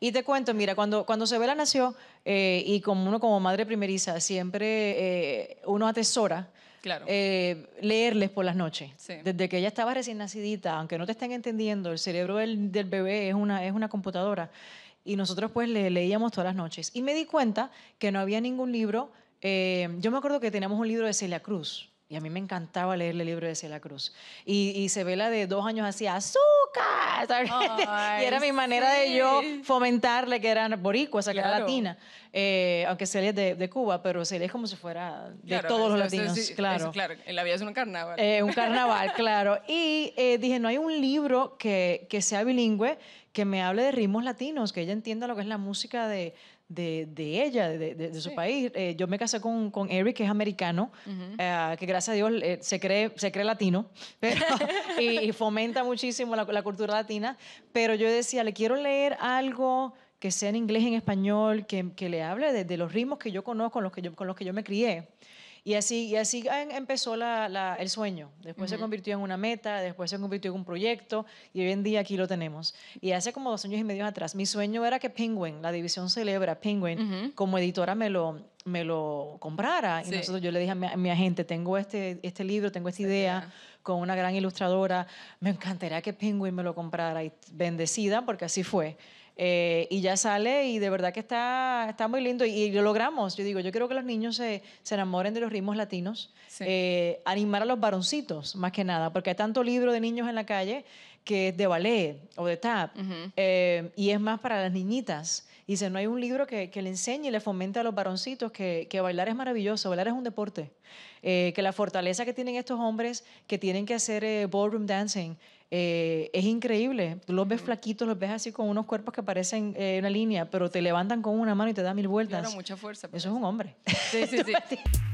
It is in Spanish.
Y te cuento, mira, cuando, cuando Sebela nació, eh, y como uno como madre primeriza, siempre eh, uno atesora eh, leerles por las noches. Desde que ella estaba recién nacidita, aunque no te estén entendiendo, el cerebro del, bebé es una, es una computadora. Y nosotros pues le leíamos todas las noches. Y me di cuenta que no había ningún libro. yo me acuerdo que teníamos un libro de Celia Cruz. Y a mí me encantaba leerle el libro de Celia Cruz. Y, y Sebela de dos años hacía, ¡Azul! y era mi manera de yo fomentarle que eran boricuas, que era latina. Eh, aunque Celia de, Cuba, pero se es como si fuera de todos los latinos, claro. en la vida es un carnaval. Eh, un carnaval, claro. Y eh, dije, no hay un libro que, que sea bilingüe que me hable de ritmos latinos, que ella entienda lo que es la música de, de, ella, de, su país. Eh, yo me casé con, con, Eric, que es americano, eh, que gracias a Dios eh, se, cree, se cree latino y, fomenta muchísimo la, cultura latina, pero yo decía, le quiero leer algo que sea en inglés, en español, que, que le hable de, los ritmos que yo conozco, los que yo, con los que yo me crié. Y así, y así empezó el sueño. Después se convirtió en una meta, después se convirtió en un proyecto y hoy en día aquí lo tenemos. Y hace como dos años y medio atrás, mi sueño era que Penguin, la división celebra Penguin, como editora me lo, me lo comprara. Y nosotros, yo le dije a mi, agente, tengo este, este libro, tengo esta idea con una gran ilustradora, me encantaría que Penguin me lo comprara. Y bendecida, porque así fue. Eh, y ya sale y de verdad que está, está muy lindo y, lo logramos. Yo digo, yo quiero que los niños se, enamoren de los ritmos latinos, eh, animar a los varoncitos más que nada, porque hay tanto libro de niños en la calle que es de ballet o de tap eh, y es más para las niñitas. Y si no hay un libro que, le enseñe y le fomente a los varoncitos que, que bailar es maravilloso, bailar es un deporte, que la fortaleza que tienen estos hombres que tienen que hacer ballroom dancing eh, es increíble. Tú los ves flaquitos, los ves así con unos cuerpos que parecen eh, una línea, pero te levantan con una mano y te dan mil vueltas. Eso pues. es un hombre.